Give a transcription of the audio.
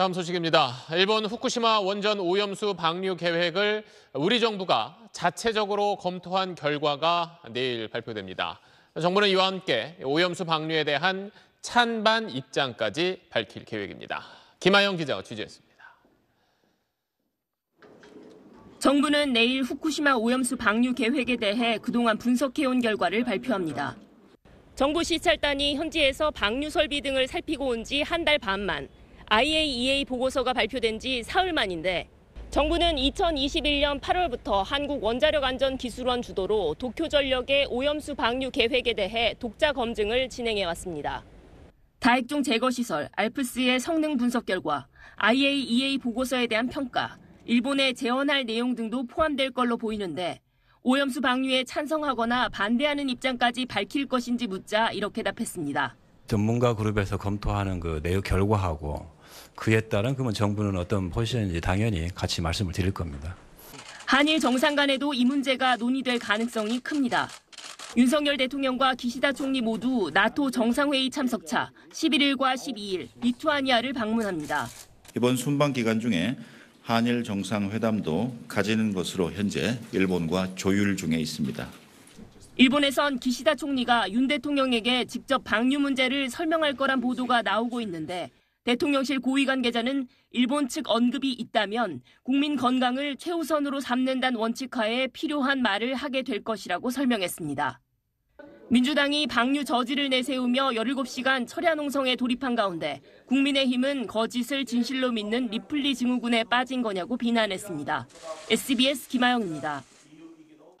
다음 소식입니다. 일본 후쿠시마 원전 오염수 방류 계획을 우리 정부가 자체적으로 검토한 결과가 내일 발표됩니다. 정부는 이와 함께 오염수 방류에 대한 찬반 입장까지 밝힐 계획입니다. 김아영 기자가 취재했습니다. 정부는 내일 후쿠시마 오염수 방류 계획에 대해 그동안 분석해온 결과를 발표합니다. 정부 시찰단이 현지에서 방류 설비 등을 살피고 온지한달반만 IAEA 보고서가 발표된 지 사흘 만인데 정부는 2021년 8월부터 한국 원자력 안전 기술원 주도로 도쿄 전력의 오염수 방류 계획에 대해 독자 검증을 진행해 왔습니다. 다핵종 제거 시설 알프스의 성능 분석 결과 IAEA 보고서에 대한 평가, 일본에 재원할 내용 등도 포함될 걸로 보이는데 오염수 방류에 찬성하거나 반대하는 입장까지 밝힐 것인지 묻자 이렇게 답했습니다. 전문가 그룹에서 검토하는 그 내용 결과하고 그에 따른 그러면 정부는 어떤 포지션인지 당연히 같이 말씀을 드릴 겁니다. 한일 정상 간에도 이 문제가 논의될 가능성이 큽니다. 윤석열 대통령과 기시다 총리 모두 나토 정상회의 참석차 11일과 12일 리투아니아를 방문합니다. 이번 순방 기간 중에 한일 정상회담도 가지는 것으로 현재 일본과 조율 중에 있습니다. 일본에선 기시다 총리가 윤 대통령에게 직접 방류 문제를 설명할 거란 보도가 나오고 있는데 대통령실 고위 관계자는 일본 측 언급이 있다면 국민 건강을 최우선으로 삼는다는 원칙하에 필요한 말을 하게 될 것이라고 설명했습니다. 민주당이 방류 저지를 내세우며 17시간 철야농성에 돌입한 가운데 국민의힘은 거짓을 진실로 믿는 리플리 증후군에 빠진 거냐고 비난했습니다. SBS 김하영입니다